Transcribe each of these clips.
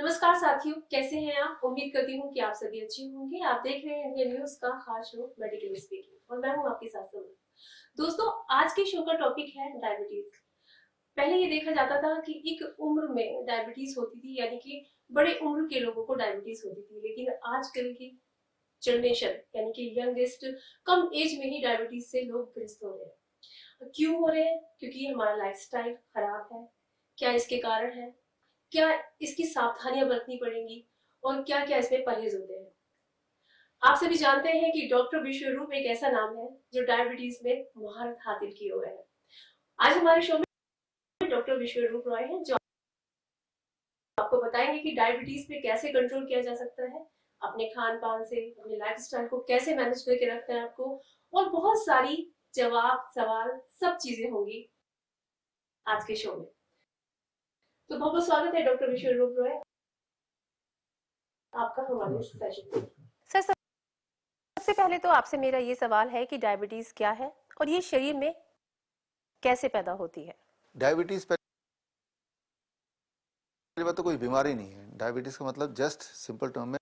नमस्कार साथियों कैसे हैं आप उम्मीद करती हूँ कि आप सभी अच्छे होंगे आप देख रहे हैं इंडिया न्यूज का खास शो मेडिकल स्पीकिंग और मैं हूँ आपके साथ समझ दोस्तों आज के शो का टॉपिक है डायबिटीज पहले ये देखा जाता था कि एक उम्र में डायबिटीज होती थी यानी कि बड़े उम्र के लोगों को डायबिटीज होती थी लेकिन आजकल की जनरेशन यानी कि यंगेस्ट कम एज में ही डायबिटीज से लोग ग्रस्त हो रहे हैं क्यों हो रहे हैं क्योंकि हमारा लाइफस्टाइल खराब है क्या इसके कारण है क्या इसकी सावधानियां बरतनी पड़ेंगी और क्या क्या इसमें परहेज होते हैं आप सभी जानते हैं कि डॉक्टर विश्व रूप एक ऐसा नाम है जो डायबिटीज में महारत हासिल किए हुए हैं आज हमारे शो में डॉक्टर विश्व रूप रॉय हैं जो आपको बताएंगे कि डायबिटीज पे कैसे कंट्रोल किया जा सकता है अपने खान पान से अपने लाइफ स्टाइल को कैसे मैनेज करके रखना है आपको और बहुत सारी जवाब सवाल सब चीजें होंगी आज के शो में तो बहुत बहुत स्वागत है डॉक्टर विश्व रूप रॉय आपका हमारे सर सबसे पहले तो आपसे मेरा ये सवाल है कि डायबिटीज क्या है और ये शरीर में कैसे पैदा होती है डायबिटीज पहली बात तो कोई बीमारी नहीं है डायबिटीज का मतलब जस्ट सिंपल टर्म में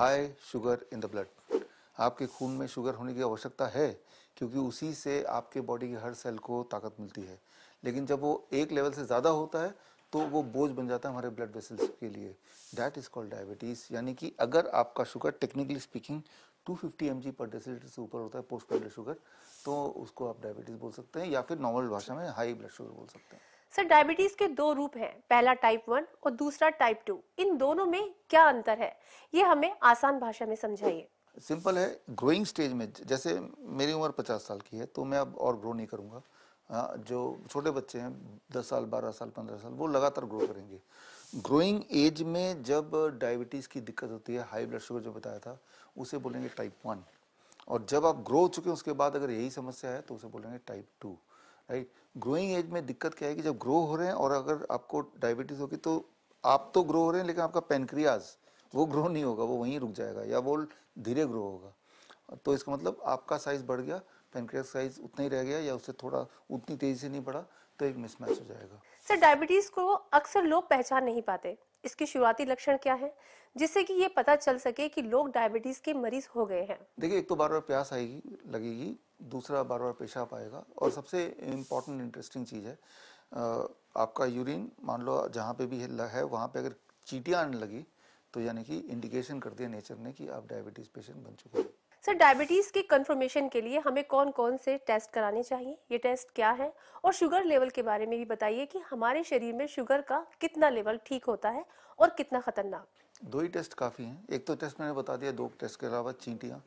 high sugar in the blood आपके खून में शुगर होने की आवश्यकता है क्योंकि उसी से आपके बॉडी के हर सेल को ताकत मिलती है लेकिन जब वो एक लेवल से ज़्यादा होता है तो वो बोझ बन जाता है हमारे ब्लड वेसल्स के लिए दैट इज़ कॉल्ड डायबिटीज़ यानी कि अगर आपका sugar technically speaking 250 fifty M G per decilitre से ऊपर होता है पोस्ट ब्लड शुगर तो उसको आप डायबिटीज़ बोल सकते हैं या फिर नॉर्मल भाषा में हाई ब्लड शुगर बोल सकते हैं सर डायबिटीज के दो रूप हैं पहला टाइप वन और दूसरा टाइप टू इन दोनों में क्या अंतर है ये हमें आसान भाषा में समझाइए सिंपल है ग्रोइंग स्टेज में जैसे मेरी उम्र पचास साल की है तो मैं अब और ग्रो नहीं करूँगा हाँ, जो छोटे बच्चे हैं दस साल बारह साल पंद्रह साल वो लगातार ग्रो करेंगे ग्रोइंग एज में जब डायबिटीज़ की दिक्कत होती है हाई ब्लड शुगर जो बताया था उसे बोलेंगे टाइप वन और जब आप ग्रो हो चुके हैं उसके बाद अगर यही समस्या है तो उसे बोलेंगे type two right growing age में दिक्कत क्या है कि जब ग्रो हो रहे हैं और अगर आपको डायबिटीज़ होगी तो आप तो ग्रो हो रहे हैं लेकिन आपका पेनक्रियाज वो ग्रो नहीं होगा वो वहीं रुक जाएगा या वो धीरे ग्रो होगा तो इसका मतलब आपका साइज़ बढ़ गया पेनक्रिया साइज उतना ही रह गया या उससे थोड़ा उतनी तेजी से नहीं बढ़ा तो एक मिसमैच हो जाएगा सर डायबिटीज को अक्सर लोग पहचान नहीं पाते इसके शुरुआती लक्षण क्या है जिससे कि ये पता चल सके कि लोग डायबिटीज के मरीज हो गए हैं देखिए एक तो बार बार प्यास आएगी लगेगी दूसरा बार बार पेशाब आएगा और सबसे इम्पोर्टेंट इंटरेस्टिंग चीज़ है आपका यूरिन मान लो जहाँ पे भी है वहाँ पे अगर चीटियाँ आने लगी तो यानी कि इंडिकेशन कर दिया नेचर ने कि आप डायबिटीज़ पेशेंट बन चुके हैं सर डायबिटीज़ के कंफर्मेशन के लिए हमें कौन कौन से टेस्ट कराने चाहिए ये टेस्ट क्या है और शुगर लेवल के बारे में भी बताइए कि हमारे शरीर में शुगर का कितना लेवल ठीक होता है और कितना खतरनाक दो ही टेस्ट काफ़ी हैं एक तो टेस्ट मैंने बता दिया दो टेस्ट के अलावा चींटियाँ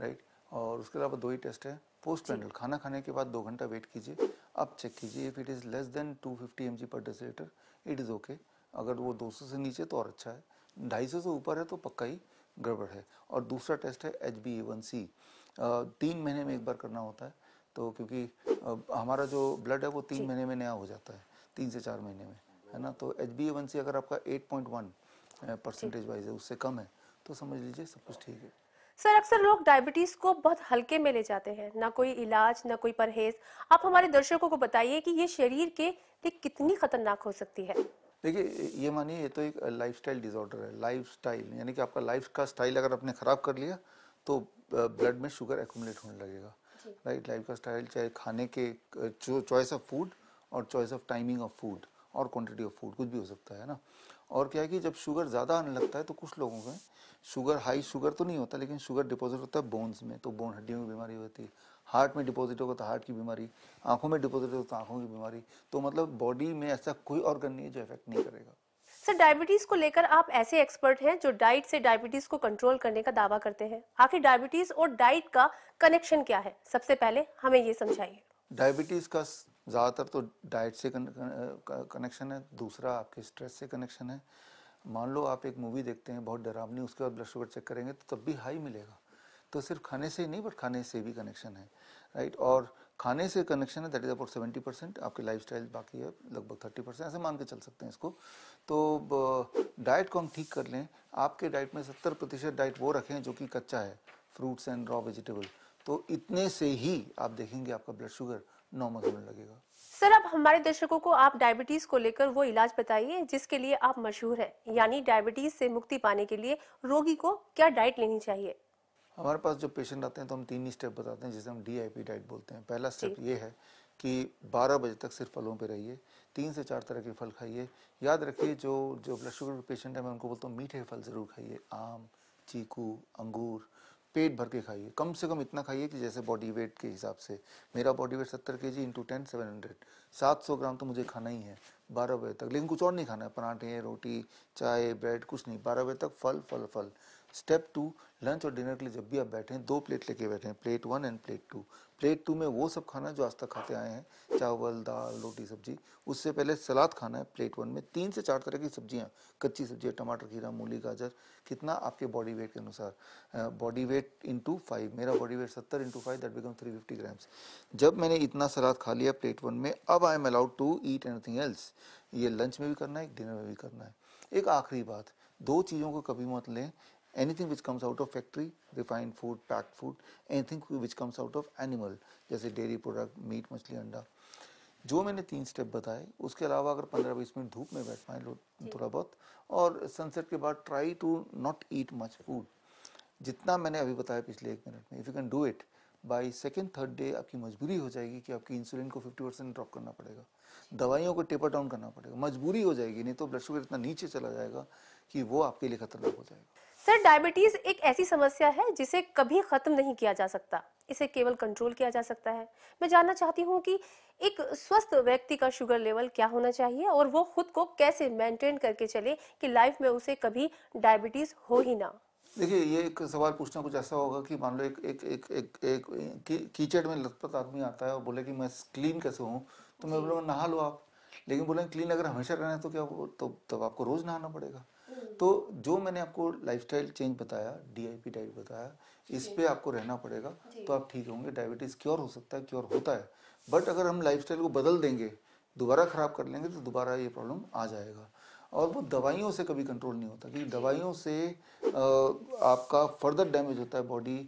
राइट और उसके अलावा दो ही टेस्ट है पोस्ट पेंडल खाना खाने के बाद दो घंटा वेट कीजिए आप चेक कीजिए if it is less than two fifty M G per decilitre it is okay अगर वो दो सौ से नीचे तो और अच्छा है ढाई सौ से ऊपर है तो पक्का ही गड़बड़ है और दूसरा टेस्ट है H B A one C तीन महीने में एक बार करना होता है तो क्योंकि हमारा जो ब्लड है वो तीन महीने में नया हो जाता है तीन से चार महीने में है ना तो H B A one C अगर आपका eight point one percentage wise है उससे कम है तो समझ लीजिए सब कुछ ठीक है सर अक्सर लोग डायबिटीज को बहुत हल्के में ले जाते हैं ना कोई इलाज ना कोई परहेज आप हमारे दर्शकों को बताइए कि ये शरीर के लिए कितनी खतरनाक हो सकती है देखिए ये मानिए ये तो एक स्टाइल डिसऑर्डर है स्टाइल यानी कि आपका लाइफ का स्टाइल अगर आपने ख़राब कर लिया तो ब्लड में शुगर एकुमलेट होने लगेगा राइट लाइफ का स्टाइल चाहे खाने के चॉइस ऑफ फूड और choice of timing of food और क्वांटिटी ऑफ फूड कुछ भी हो सकता है ना और क्या है कि जब शुगर ज़्यादा आने लगता है तो कुछ लोगों में शुगर हाई शुगर तो नहीं होता लेकिन शुगर डिपॉजिट होता है बोन्स में तो बोन हड्डियों की बीमारी होती है हार्ट में डिपॉजिट होगा तो हार्ट की बीमारी आंखों में डिपॉजिट होगा तो आंखों की बीमारी तो मतलब बॉडी में ऐसा कोई ऑर्गन नहीं है जो इफेक्ट नहीं करेगा सर डायबिटीज को लेकर आप ऐसे एक्सपर्ट हैं जो डाइट से डायबिटीज को कंट्रोल करने का दावा करते हैं आखिर डायबिटीज और डाइट का कनेक्शन क्या है सबसे पहले हमें ये समझाइए डायबिटीज का ज़्यादातर तो डाइट से कनेक्शन uh, है दूसरा आपके स्ट्रेस से कनेक्शन है मान लो आप एक मूवी देखते हैं बहुत डरावनी उसके बाद ब्लड शुगर चेक करेंगे तो तब भी हाई मिलेगा तो सिर्फ खाने से ही नहीं बट खाने से भी कनेक्शन है राइट और खाने से कनेक्शन है that is about seventy percent आपकी लाइफ स्टाइल बाकी है लगभग थर्टी परसेंट ऐसे मान के चल सकते हैं इसको तो डाइट को हम ठीक कर लें आपके डाइट में सत्तर प्रतिशत डाइट वो रखें जो कि कच्चा है फ्रूट्स एंड रॉ वेजिटेबल तो इतने से ही आप देखेंगे आपका ब्लड शुगर नॉर्मल होने लगेगा सर आप हमारे दर्शकों को आप डायबिटीज को लेकर वो इलाज बताइए जिसके लिए आप मशहूर है यानी डायबिटीज से मुक्ति पाने के लिए रोगी को क्या डाइट लेनी चाहिए हमारे पास जो पेशेंट आते हैं तो हम तीन ही स्टेप बताते हैं जिसे हम डीआईपी डाइट बोलते हैं पहला स्टेप ये है कि 12 बजे तक सिर्फ फलों पे रहिए तीन से चार तरह के फल खाइए याद रखिए जो जो ब्लड शुगर पेशेंट है मैं उनको बोलता हूँ मीठे फल ज़रूर खाइए आम चीकू अंगूर पेट भर के खाइए कम से कम इतना खाइए कि जैसे बॉडी वेट के हिसाब से मेरा बॉडी वेट सत्तर K G into ten seven hundred सात सौ ग्राम तो मुझे खाना ही है बारह बजे तक लेकिन कुछ और नहीं खाना है पराठे रोटी चाय ब्रेड कुछ नहीं बारह बजे तक फल फल फल स्टेप टू लंच और डिनर के लिए जब भी आप बैठे हैं दो प्लेट लेके बैठे हैं plate one and plate two plate two में वो सब खाना जो आज तक खाते आए हैं चावल दाल रोटी सब्जी उससे पहले सलाद खाना है प्लेट वन में तीन से चार तरह की सब्जियाँ कच्ची सब्जियाँ टमाटर खीरा मूली गाजर कितना आपके बॉडी वेट के अनुसार बॉडी वेट इंटू फाइव मेरा बॉडी वेट सत्तर into five that become three fifty grams जब मैंने इतना सलाद खा लिया प्लेट वन में अब I am allowed to eat anything else ये लंच में भी करना है डिनर में भी करना है एक आखिरी बात दो चीज़ों को कभी मत लें anything which comes out of factory refined food packed food anything which comes out of animal जैसे डेयरी प्रोडक्ट मीट मछली, अंडा जो मैंने तीन स्टेप बताए उसके अलावा अगर पंद्रह बीस मिनट धूप में बैठ पाए थोड़ा बहुत और सनसेट के बाद try to not eat much food जितना मैंने अभी बताया पिछले एक मिनट में if you can do it by second third day आपकी मजबूरी हो जाएगी कि आपकी इंसुलिन को फिफ्टी परसेंट ड्रॉप करना पड़ेगा दवाइयों को टेपर डाउन करना पड़ेगा मजबूरी हो जाएगी नहीं तो ब्लड शुगर इतना नीचे चला जाएगा कि वो आपके लिए खतरनाक हो जाएगा सर डायबिटीज एक ऐसी समस्या है जिसे कभी खत्म नहीं किया जा सकता इसे केवल कंट्रोल किया जा सकता है मैं जानना चाहती हूँ कि एक स्वस्थ व्यक्ति का शुगर लेवल क्या होना चाहिए और वो खुद को कैसे मेंटेन करके चले कि लाइफ में उसे कभी डायबिटीज हो ही ना देखिए ये एक सवाल पूछना कुछ ऐसा होगा कि मान लो एक एक एक एक, एक कीचड़ में लथपथ आदमी आता है और बोले कि मैं क्लीन कैसे हूँ तो मैं बोला नहा लो आप लेकिन बोले क्लीन अगर हमेशा रहना है तो क्या वो तो तब तो आपको रोज़ नहाना पड़ेगा तो जो मैंने आपको लाइफस्टाइल चेंज बताया डीआईपी डाइट बताया इस पर आपको रहना पड़ेगा तो आप ठीक होंगे डायबिटीज़ क्योर हो सकता है क्योर होता है बट अगर हम लाइफस्टाइल को बदल देंगे दोबारा ख़राब कर लेंगे तो दोबारा ये प्रॉब्लम आ जाएगा और वो दवाइयों से कभी कंट्रोल नहीं होता क्योंकि दवाइयों से आपका फर्दर डैमेज होता है बॉडी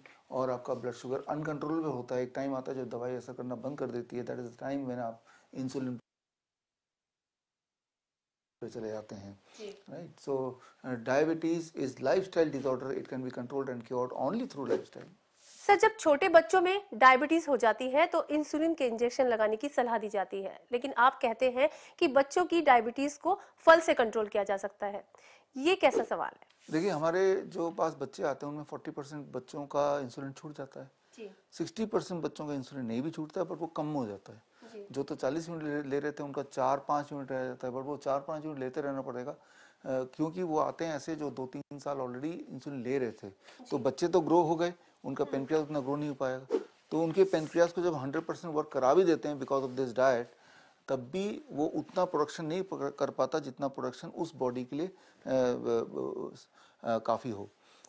और आपका ब्लड शुगर अनकंट्रोल में होता है एक टाइम आता है जब दवाई ऐसा करना बंद कर देती है दैट इज़ द टाइम मैंने आप इंसुलिन पे चले जाते हैं right so diabetes is lifestyle disorder it can be controlled and cured only through lifestyle sir जब छोटे बच्चों में डायबिटीज हो जाती है तो इंसुलिन के इंजेक्शन लगाने की सलाह दी जाती है लेकिन आप कहते हैं कि बच्चों की डायबिटीज को फल से कंट्रोल किया जा सकता है ये कैसा सवाल है देखिए हमारे जो पास बच्चे आते हैं उनमें 40 परसेंट बच्चों का इंसुलिन छूट जाता है सिक्सटी परसेंट बच्चों का इंसुलिन नहीं भी छूटता है पर वो कम हो जाता है जो तो चालीस मिनट ले, ले रहे थे उनका चार पाँच यूनिट रह जाता है बट वो चार पाँच यूनिट लेते रहना पड़ेगा क्योंकि वो आते हैं ऐसे जो दो तीन साल ऑलरेडी इंसुलिन ले रहे थे तो बच्चे तो ग्रो हो गए उनका पेनक्रियाज हम्म। उतना ग्रो नहीं हो पाएगा तो उनके पेनक्रियाज को जब हंड्रेड परसेंट वर्क करा भी देते हैं बिकॉज ऑफ दिस डाइट तब भी वो उतना प्रोडक्शन नहीं कर पाता जितना प्रोडक्शन उस बॉडी के लिए काफ़ी हो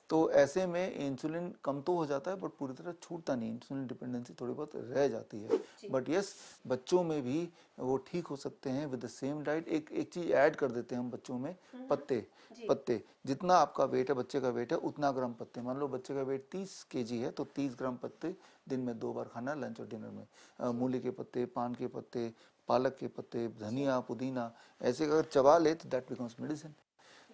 तो ऐसे में इंसुलिन कम तो हो जाता है बट पूरी तरह छूटता नहीं इंसुलिन डिपेंडेंसी थोड़ी बहुत रह जाती है बट यस बच्चों में भी वो ठीक हो सकते हैं विद द सेम डाइट एक एक चीज़ ऐड कर देते हैं हम बच्चों में हम्म। पत्ते पत्ते जितना आपका वेट है बच्चे का वेट है उतना ग्राम पत्ते मान लो बच्चे का वेट तीस के है तो तीस ग्राम पत्ते दिन में दो बार खाना लंच और डिनर में मूली के पत्ते पान के पत्ते पालक के पत्ते धनिया पुदीना ऐसे अगर चबा ले तो दैट बिकम्स मेडिसिन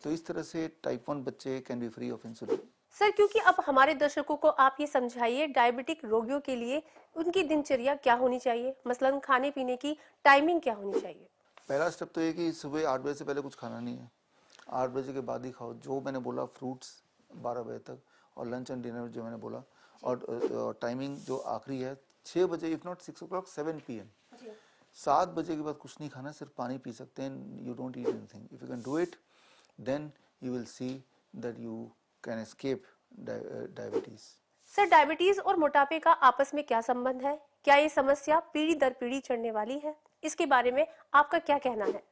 तो इस तरह से टाइप वन बच्चे can be free of insulin sir क्योंकि अब हमारे दर्शकों को आप ये समझाइए डायबिटिक रोगियों के लिए उनकी दिनचर्या क्या होनी चाहिए मसलन खाने पीने की टाइमिंग क्या होनी चाहिए पहला स्टेप तो ये कि सुबह आठ बजे से पहले कुछ खाना नहीं है आठ बजे के बाद ही खाओ जो मैंने बोला फ्रूट्स बारह बजे तक और लंच एंड डिनर जो मैंने बोला और टाइमिंग जो आखिरी है छः बजे if not six o'clock seven p m सात बजे के बाद कुछ नहीं खाना सिर्फ पानी पी सकते हैं you don't eat anything if you can do it then you will see that you can escape uh, diabetes. Sir, diabetes और मोटापे का आपस में क्या संबंध है क्या ये समस्या पीढ़ी दर पीढ़ी चढ़ने वाली है इसके बारे में आपका क्या कहना है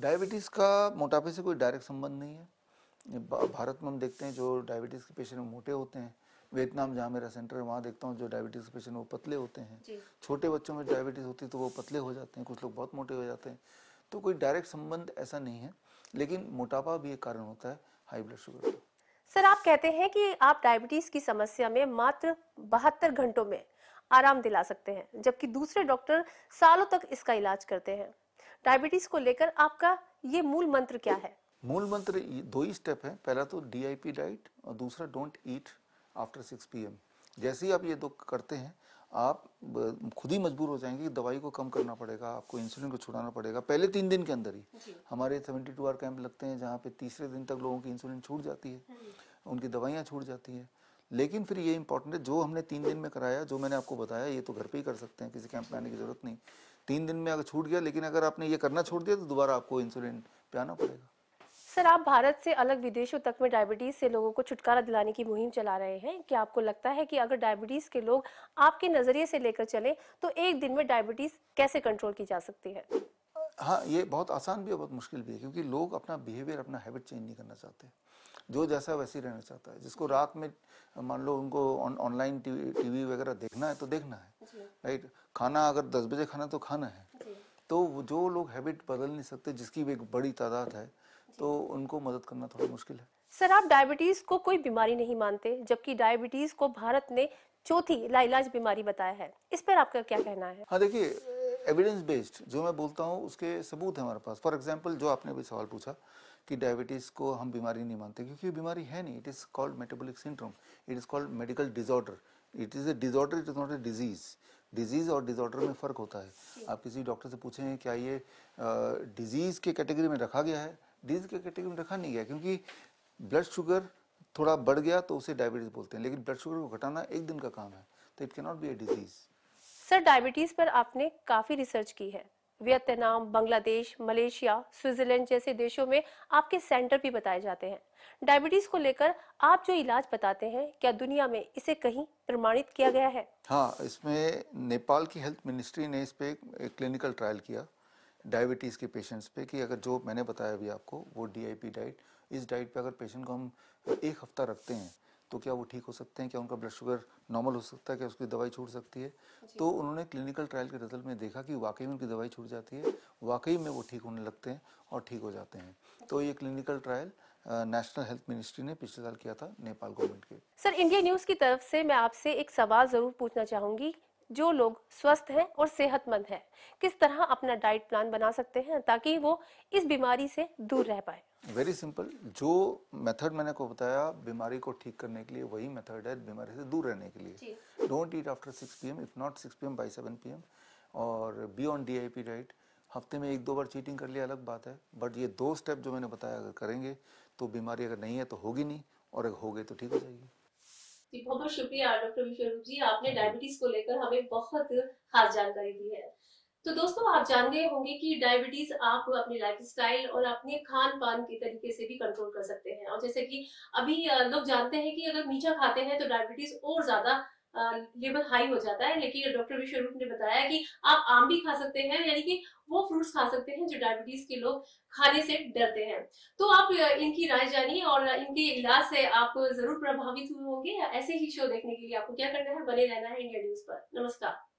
डायबिटीज का मोटापे से कोई डायरेक्ट संबंध नहीं है भारत में हम देखते हैं जो डायबिटीज के पेशेंट मोटे होते हैं वियतनाम जहाँ मेरा सेंटर है वहाँ देखता हूँ जो डायबिटीज़ के पेशेंट वो पतले होते हैं छोटे बच्चों में डायबिटीज़ होती है तो वो पतले हो जाते हैं कुछ लोग बहुत मोटे हो जाते हैं तो कोई डायरेक्ट संबंध ऐसा नहीं है लेकिन मोटापा भी एक कारण होता है हाई ब्लड शुगर का सर आप कहते हैं कि आप डायबिटीज की समस्या में मात्र बहत्तर घंटों में आराम दिला सकते हैं जबकि दूसरे डॉक्टर सालों तक इसका इलाज करते हैं डायबिटीज को लेकर आपका ये मूल मंत्र क्या है मूल मंत्र दो ही स्टेप है पहला तो डी डाइट और दूसरा don't eat after six p जैसे ही आप ये दुख करते हैं आप खुद ही मजबूर हो जाएंगे कि दवाई को कम करना पड़ेगा आपको इंसुलिन को छुड़ाना पड़ेगा पहले तीन दिन के अंदर ही हमारे सेवेंटी टू आवर कैंप लगते हैं जहाँ पे तीसरे दिन तक लोगों की इंसुलिन छूट जाती है हाँ उनकी दवाइयाँ छूट जाती है लेकिन फिर ये इंपॉर्टेंट है जो हमने तीन दिन में कराया जो मैंने आपको बताया ये तो घर पर ही कर सकते हैं किसी कैंप में आने की जरूरत नहीं तीन दिन में अगर छूट गया लेकिन अगर आपने ये करना छोड़ दिया तो दोबारा आपको इंसुलिन आना पड़ेगा सर आप भारत से अलग विदेशों तक में डायबिटीज से लोगों को छुटकारा दिलाने की मुहिम चला रहे हैं क्या आपको लगता है कि अगर डायबिटीज के लोग आपके नजरिए से लेकर चले तो एक दिन में डायबिटीज कैसे कंट्रोल की जा सकती है हाँ ये बहुत आसान भी है बहुत मुश्किल भी है क्योंकि लोग अपना बिहेवियर अपना हैबिट चेंज नहीं करना चाहते जो जैसा है वैसे रहना चाहता है जिसको रात में मान लो उनको ऑनलाइन टी वी वगैरह देखना है तो देखना है राइट खाना अगर दस बजे खाना तो खाना है तो जो लोग हैबिट बदल नहीं सकते जिसकी भी एक बड़ी तादाद है तो उनको मदद करना थोड़ा मुश्किल है सर आप डायबिटीज को कोई बीमारी नहीं मानते जबकि डायबिटीज को भारत ने चौथी लाइलाज बीमारी बताया है इस पर आपका क्या कहना है हाँ देखिए एविडेंस बेस्ड जो मैं बोलता हूँ उसके सबूत है हमारे पास फॉर एग्जाम्पल जो आपने अभी सवाल पूछा कि डायबिटीज़ को हम बीमारी नहीं मानते क्योंकि बीमारी है नहीं it is called metabolic syndrome it is called medical disorder it is a disorder it is not a disease disease और डिजॉर्डर में फ़र्क होता है आप किसी डॉक्टर से पूछें क्या ये डिजीज़ के कैटेगरी में रखा गया है डिजीज के कैटेगरी में रखा नहीं गया क्योंकि ब्लड शुगर थोड़ा बढ़ गया तो उसे डायबिटीज बोलते हैं लेकिन ब्लड शुगर को घटाना एक दिन का काम है तो it not be a disease sir diabetes पर आपने काफी रिसर्च की है वियतनाम बांग्लादेश मलेशिया स्विट्जरलैंड जैसे देशों में आपके सेंटर भी बताए जाते हैं डायबिटीज को लेकर आप जो इलाज बताते हैं क्या दुनिया में इसे कहीं प्रमाणित किया गया है हाँ इसमें नेपाल की हेल्थ मिनिस्ट्री ने इस पे एक क्लिनिकल ट्रायल किया डायबिटीज़ के पेशेंट्स पे कि अगर जो मैंने बताया अभी आपको वो डीआईपी डाइट इस डाइट पे अगर पेशेंट को हम एक हफ्ता रखते हैं तो क्या वो ठीक हो सकते हैं क्या उनका ब्लड शुगर नॉर्मल हो सकता है क्या उसकी दवाई छूट सकती है तो उन्होंने क्लिनिकल ट्रायल के रिजल्ट में देखा कि वाकई में उनकी दवाई छूट जाती है वाकई में वो ठीक होने लगते हैं और ठीक हो जाते हैं तो ये clinical trial national health ministry ने पिछले साल किया था नेपाल गवर्नमेंट के सर इंडिया न्यूज़ की तरफ से मैं आपसे एक सवाल ज़रूर पूछना चाहूँगी जो लोग स्वस्थ हैं और सेहतमंद हैं किस तरह अपना डाइट प्लान बना सकते हैं ताकि वो इस बीमारी से दूर रह पाए वेरी सिंपल जो मेथड मैंने को बताया बीमारी को ठीक करने के लिए वही मेथड है बीमारी से दूर रहने के लिए don't eat after six p m if not six p m by seven p m और be on D I P diet हफ्ते में एक दो बार चीटिंग कर लिया अलग बात है बट ये दो स्टेप जो मैंने बताया अगर करेंगे तो बीमारी अगर नहीं है तो होगी नहीं और अगर हो गई तो ठीक हो जाएगी जी बहुत बहुत शुक्रिया डॉक्टर विश्वरूप जी आपने डायबिटीज को लेकर हमें बहुत खास जानकारी दी है तो दोस्तों आप जान गए होंगे कि डायबिटीज आप अपने लाइफस्टाइल और अपने खान पान के तरीके से भी कंट्रोल कर सकते हैं और जैसे कि अभी लोग जानते हैं कि अगर मीठा खाते हैं तो डायबिटीज और ज्यादा लेवल हाई हो जाता है लेकिन डॉक्टर विश्वरूप ने बताया कि आप आम भी खा सकते हैं यानी कि वो फ्रूट्स खा सकते हैं जो डायबिटीज के लोग खाने से डरते हैं तो आप इनकी राय जानिए और इनके इलाज से आप जरूर प्रभावित हुए होंगे ऐसे ही शो देखने के लिए आपको क्या करना है बने रहना है इंडिया न्यूज पर नमस्कार